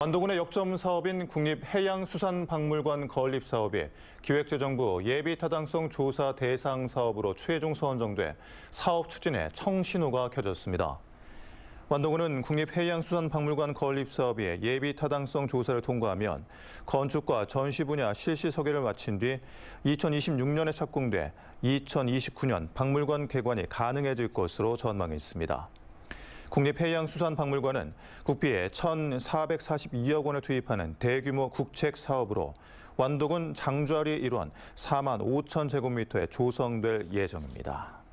완도군의 역점 사업인 국립해양수산박물관 건립 사업이 기획재정부 예비타당성 조사 대상 사업으로 최종 선정돼 사업 추진에 청신호가 켜졌습니다. 완도군은 국립해양수산박물관 건립 사업의 예비 타당성 조사를 통과하면 건축과 전시 분야 실시 서계를 마친 뒤 2026년에 착공돼 2029년 박물관 개관이 가능해질 것으로 전망했습니다. 국립해양수산박물관은 국비에 1,442억 원을 투입하는 대규모 국책 사업으로 완도군 장아리 일원 4만 5천 제곱미터에 조성될 예정입니다.